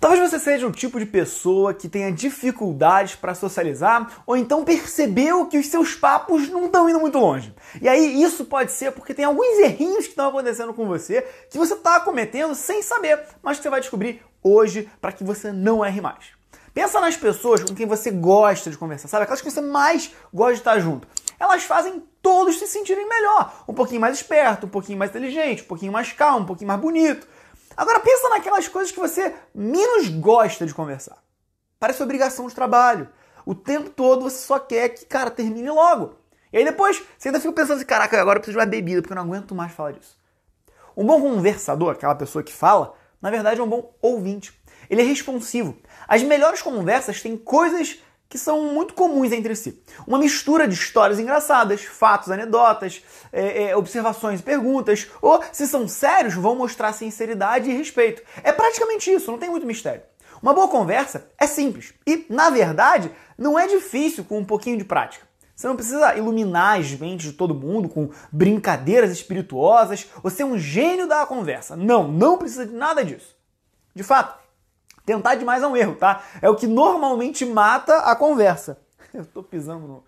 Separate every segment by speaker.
Speaker 1: Talvez você seja o tipo de pessoa que tenha dificuldades para socializar ou então percebeu que os seus papos não estão indo muito longe. E aí isso pode ser porque tem alguns errinhos que estão acontecendo com você que você está cometendo sem saber, mas que você vai descobrir hoje para que você não erre mais. Pensa nas pessoas com quem você gosta de conversar, sabe? Aquelas que você mais gosta de estar tá junto. Elas fazem todos se sentirem melhor, um pouquinho mais esperto, um pouquinho mais inteligente, um pouquinho mais calmo, um pouquinho mais bonito Agora pensa naquelas coisas que você menos gosta de conversar. Parece obrigação de trabalho. O tempo todo você só quer que, cara, termine logo. E aí depois você ainda fica pensando assim, caraca, agora eu preciso de uma bebida, porque eu não aguento mais falar disso. Um bom conversador, aquela pessoa que fala, na verdade é um bom ouvinte. Ele é responsivo. As melhores conversas têm coisas que são muito comuns entre si. Uma mistura de histórias engraçadas, fatos, anedotas, é, é, observações e perguntas, ou, se são sérios, vão mostrar sinceridade e respeito. É praticamente isso, não tem muito mistério. Uma boa conversa é simples e, na verdade, não é difícil com um pouquinho de prática. Você não precisa iluminar as mentes de todo mundo com brincadeiras espirituosas ou ser é um gênio da conversa. Não, não precisa de nada disso. De fato, Tentar demais é um erro, tá? É o que normalmente mata a conversa. Eu tô pisando no.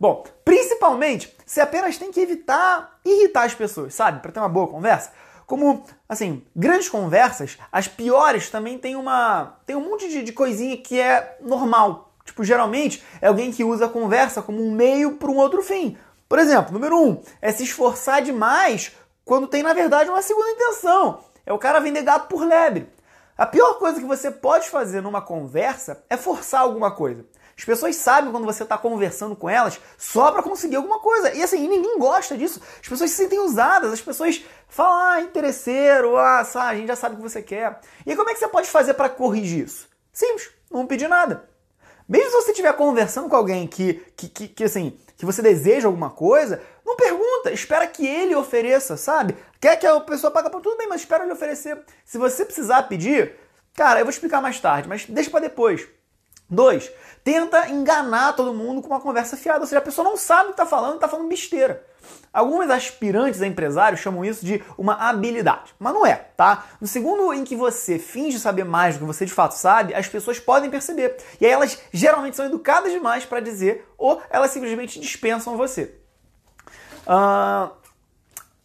Speaker 1: Bom, principalmente se apenas tem que evitar irritar as pessoas, sabe? Para ter uma boa conversa. Como, assim, grandes conversas, as piores também tem uma. tem um monte de, de coisinha que é normal. Tipo, geralmente é alguém que usa a conversa como um meio para um outro fim. Por exemplo, número um, é se esforçar demais quando tem, na verdade, uma segunda intenção. É o cara vender gato por lebre. A pior coisa que você pode fazer numa conversa é forçar alguma coisa. As pessoas sabem quando você está conversando com elas só para conseguir alguma coisa. E assim, ninguém gosta disso. As pessoas se sentem usadas, as pessoas falam, ah, interesseiro, ah, a gente já sabe o que você quer. E como é que você pode fazer para corrigir isso? Simples, não pedir nada. Mesmo se você estiver conversando com alguém que, que, que, que, assim, que você deseja alguma coisa, não pergunte espera que ele ofereça, sabe? Quer que a pessoa pague por tudo bem, mas espera ele oferecer. Se você precisar pedir, cara, eu vou explicar mais tarde, mas deixa para depois. Dois, tenta enganar todo mundo com uma conversa fiada, ou seja, a pessoa não sabe o que está falando, está falando besteira. Algumas aspirantes a empresários chamam isso de uma habilidade, mas não é, tá? No segundo em que você finge saber mais do que você de fato sabe, as pessoas podem perceber. E aí elas geralmente são educadas demais para dizer ou elas simplesmente dispensam você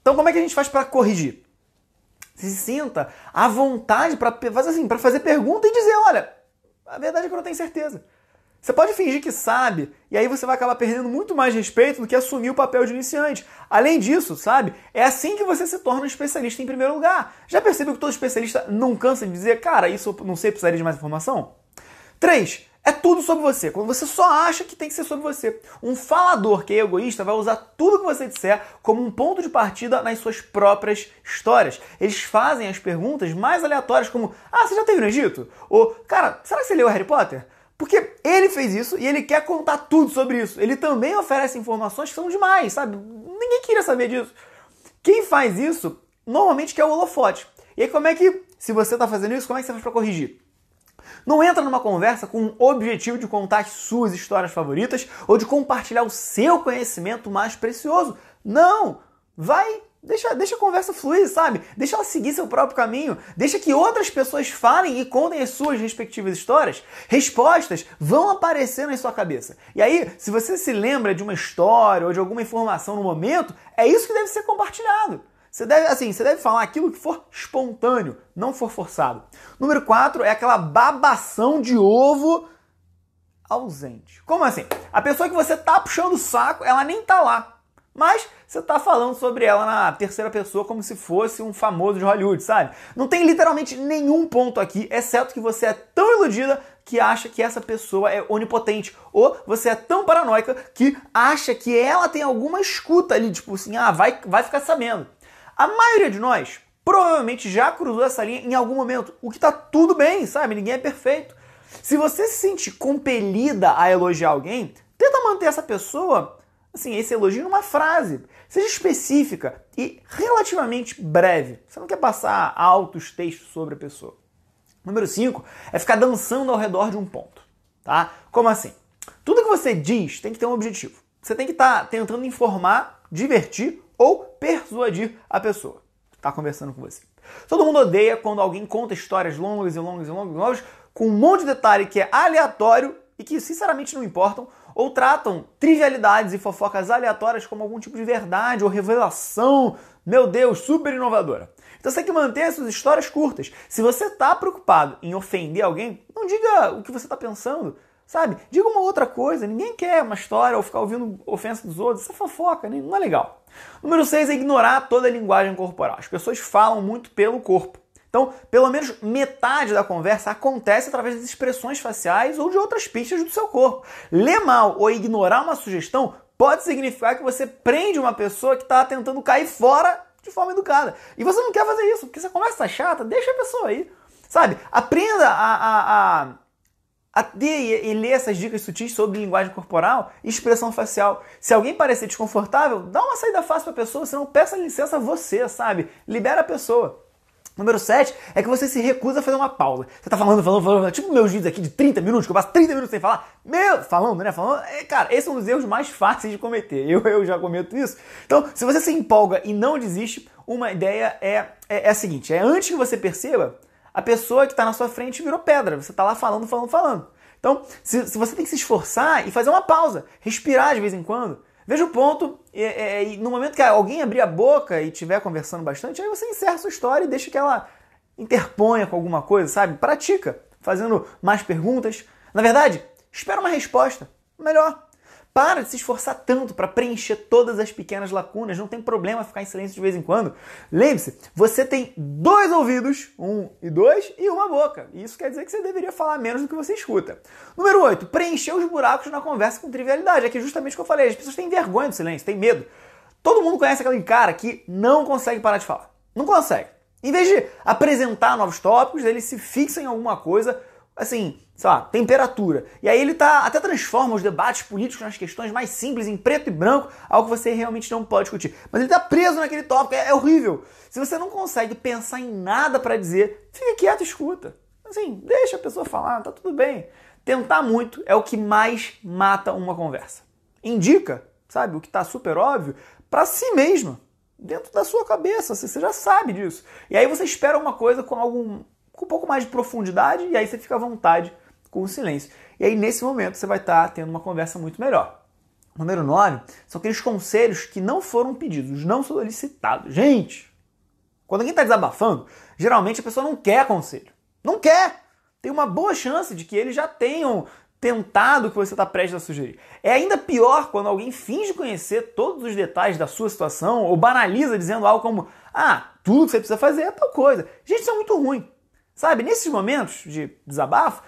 Speaker 1: então, como é que a gente faz para corrigir? Se sinta à vontade para fazer assim, para fazer pergunta e dizer, olha, a verdade é que eu não tenho certeza. Você pode fingir que sabe, e aí você vai acabar perdendo muito mais respeito do que assumir o papel de iniciante. Além disso, sabe? É assim que você se torna um especialista em primeiro lugar. Já percebeu que todo especialista não cansa de dizer, cara, isso eu não sei, precisaria de mais informação? 3. É tudo sobre você. Quando você só acha que tem que ser sobre você. Um falador que é egoísta vai usar tudo que você disser como um ponto de partida nas suas próprias histórias. Eles fazem as perguntas mais aleatórias, como: Ah, você já teve no Egito? Ou, Cara, será que você leu Harry Potter? Porque ele fez isso e ele quer contar tudo sobre isso. Ele também oferece informações que são demais, sabe? Ninguém queria saber disso. Quem faz isso normalmente quer é o holofote. E aí, como é que, se você está fazendo isso, como é que você faz para corrigir? Não entra numa conversa com o objetivo de contar as suas histórias favoritas ou de compartilhar o seu conhecimento mais precioso. Não! Vai Deixa, deixa a conversa fluir, sabe? Deixa ela seguir seu próprio caminho. Deixa que outras pessoas falem e contem as suas respectivas histórias. Respostas vão aparecer na sua cabeça. E aí, se você se lembra de uma história ou de alguma informação no momento, é isso que deve ser compartilhado. Você deve, assim, você deve falar aquilo que for espontâneo, não for forçado. Número 4 é aquela babação de ovo ausente. Como assim? A pessoa que você tá puxando o saco, ela nem tá lá. Mas você tá falando sobre ela na terceira pessoa como se fosse um famoso de Hollywood, sabe? Não tem literalmente nenhum ponto aqui, exceto que você é tão iludida que acha que essa pessoa é onipotente. Ou você é tão paranoica que acha que ela tem alguma escuta ali, tipo assim, ah, vai, vai ficar sabendo. A maioria de nós provavelmente já cruzou essa linha em algum momento, o que está tudo bem, sabe? Ninguém é perfeito. Se você se sente compelida a elogiar alguém, tenta manter essa pessoa, assim, esse elogio numa frase. Seja específica e relativamente breve. Você não quer passar altos textos sobre a pessoa. Número 5 é ficar dançando ao redor de um ponto, tá? Como assim? Tudo que você diz tem que ter um objetivo. Você tem que estar tá tentando informar, divertir ou persuadir a pessoa que está conversando com você. Todo mundo odeia quando alguém conta histórias longas e longas e longas, e longas com um monte de detalhe que é aleatório e que sinceramente não importam, ou tratam trivialidades e fofocas aleatórias como algum tipo de verdade ou revelação, meu Deus, super inovadora. Então você tem que manter essas histórias curtas. Se você está preocupado em ofender alguém, não diga o que você está pensando. Sabe? Diga uma outra coisa, ninguém quer uma história ou ficar ouvindo ofensa dos outros, isso é fofoca, né? não é legal. Número 6 é ignorar toda a linguagem corporal. As pessoas falam muito pelo corpo. Então, pelo menos metade da conversa acontece através das expressões faciais ou de outras pistas do seu corpo. Ler mal ou ignorar uma sugestão pode significar que você prende uma pessoa que está tentando cair fora de forma educada. E você não quer fazer isso, porque essa conversa tá chata, deixa a pessoa aí. Sabe? Aprenda a, a, a a ter e, ler essas dicas sutis sobre linguagem corporal e expressão facial. Se alguém parecer desconfortável, dá uma saída fácil para a pessoa, senão peça licença a você, sabe? Libera a pessoa. Número 7 é que você se recusa a fazer uma pausa. Você tá falando, falando, falando, tipo meus vídeos aqui de 30 minutos, que eu passo 30 minutos sem falar. Meu, falando, né? Falando. É, cara, esses são os erros mais fáceis de cometer. Eu, eu já cometo isso. Então, se você se empolga e não desiste, uma ideia é, é, é a seguinte: é antes que você perceba, a pessoa que está na sua frente virou pedra. Você está lá falando, falando, falando. Então, se, se, você tem que se esforçar e fazer uma pausa, respirar de vez em quando. Veja o ponto, e, e, é, é, e no momento que alguém abrir a boca e estiver conversando bastante, aí você encerra a sua história e deixa que ela interponha com alguma coisa, sabe? Pratica, fazendo mais perguntas. Na verdade, espera uma resposta. Melhor, para de se esforçar tanto para preencher todas as pequenas lacunas, não tem problema ficar em silêncio de vez em quando. Lembre-se, você tem dois ouvidos, um e dois, e uma boca. E isso quer dizer que você deveria falar menos do que você escuta. Número 8, preencher os buracos na conversa com trivialidade. É que justamente o que eu falei, as pessoas têm vergonha do silêncio, têm medo. Todo mundo conhece aquele cara que não consegue parar de falar. Não consegue. Em vez de apresentar novos tópicos, ele se fixa em alguma coisa assim, sei lá, temperatura. E aí ele tá até transforma os debates políticos nas questões mais simples, em preto e branco, algo que você realmente não pode discutir. Mas ele tá preso naquele tópico, é, é horrível. Se você não consegue pensar em nada para dizer, fica quieto e escuta. Assim, deixa a pessoa falar, tá tudo bem. Tentar muito é o que mais mata uma conversa. Indica, sabe, o que tá super óbvio, para si mesma dentro da sua cabeça, você já sabe disso. E aí você espera uma coisa com algum com um pouco mais de profundidade e aí você fica à vontade com o silêncio. E aí nesse momento você vai estar tá tendo uma conversa muito melhor. Número 9 são aqueles conselhos que não foram pedidos, não solicitados. Gente, quando alguém está desabafando, geralmente a pessoa não quer conselho. Não quer! Tem uma boa chance de que eles já tenham tentado o que você está prestes a sugerir. É ainda pior quando alguém finge conhecer todos os detalhes da sua situação ou banaliza dizendo algo como: Ah, tudo que você precisa fazer é tal coisa. Gente, isso é muito ruim. Sabe, nesses momentos de desabafo,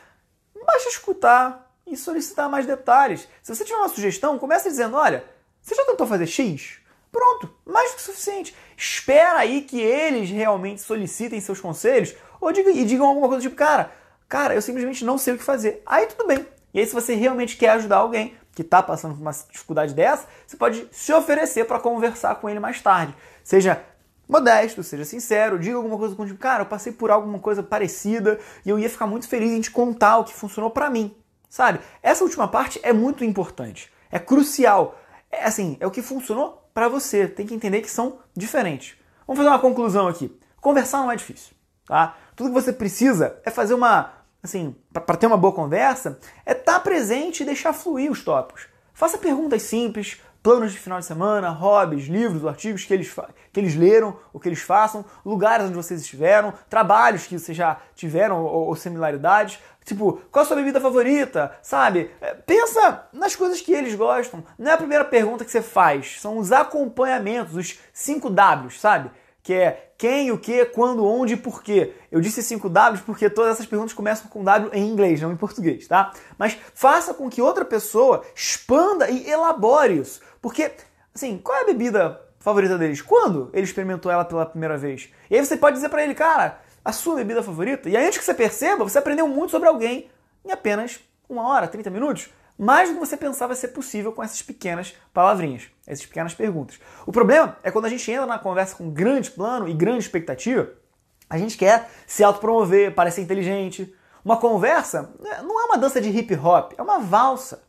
Speaker 1: basta escutar e solicitar mais detalhes. Se você tiver uma sugestão, começa dizendo: olha, você já tentou fazer X? Pronto, mais do que suficiente. Espera aí que eles realmente solicitem seus conselhos ou digam, e digam alguma coisa tipo, cara, cara, eu simplesmente não sei o que fazer. Aí tudo bem. E aí, se você realmente quer ajudar alguém que está passando por uma dificuldade dessa, você pode se oferecer para conversar com ele mais tarde. Seja modesto, seja sincero, diga alguma coisa com tipo, cara, eu passei por alguma coisa parecida e eu ia ficar muito feliz em te contar o que funcionou para mim, sabe? Essa última parte é muito importante, é crucial. É assim, é o que funcionou para você, tem que entender que são diferentes. Vamos fazer uma conclusão aqui. Conversar não é difícil, tá? Tudo que você precisa é fazer uma, assim, para ter uma boa conversa, é estar tá presente e deixar fluir os tópicos. Faça perguntas simples, planos de final de semana, hobbies, livros, artigos que eles, que eles leram, o que eles façam, lugares onde vocês estiveram, trabalhos que vocês já tiveram ou, ou similaridades. Tipo, qual a sua bebida favorita? Sabe? É, pensa nas coisas que eles gostam. Não é a primeira pergunta que você faz, são os acompanhamentos, os 5 Ws, sabe? Que é quem, o que, quando, onde e por quê. Eu disse 5 W porque todas essas perguntas começam com W em inglês, não em português, tá? Mas faça com que outra pessoa expanda e elabore isso. Porque, assim, qual é a bebida favorita deles? Quando ele experimentou ela pela primeira vez? E aí você pode dizer para ele, cara, a sua bebida favorita? E aí, antes que você perceba, você aprendeu muito sobre alguém em apenas uma hora, 30 minutos mais do que você pensava ser possível com essas pequenas palavrinhas, essas pequenas perguntas. O problema é quando a gente entra na conversa com grande plano e grande expectativa, a gente quer se autopromover, parecer inteligente. Uma conversa né, não é uma dança de hip hop, é uma valsa.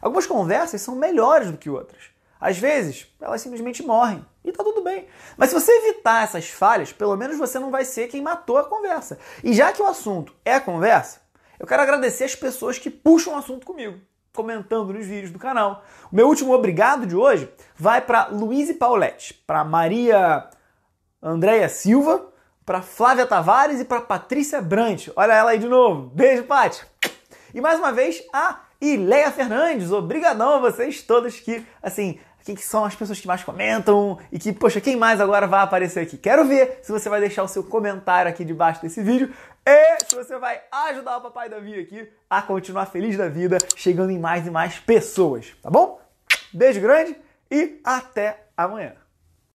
Speaker 1: Algumas conversas são melhores do que outras. Às vezes, elas simplesmente morrem e tá tudo bem. Mas se você evitar essas falhas, pelo menos você não vai ser quem matou a conversa. E já que o assunto é a conversa, eu quero agradecer as pessoas que puxam o assunto comigo comentando nos vídeos do canal. O meu último obrigado de hoje vai para Luiz Pauletti, para Maria Andréia Silva, para Flávia Tavares e para Patrícia Brant. Olha ela aí de novo. Beijo, Paty. E mais uma vez a Ileia Fernandes. Obrigadão a vocês todos que, assim, quem que são as pessoas que mais comentam e que, poxa, quem mais agora vai aparecer aqui? Quero ver se você vai deixar o seu comentário aqui debaixo desse vídeo e se você vai ajudar o Papai Davi aqui a continuar feliz da vida, chegando em mais e mais pessoas, tá bom? Beijo grande e até amanhã.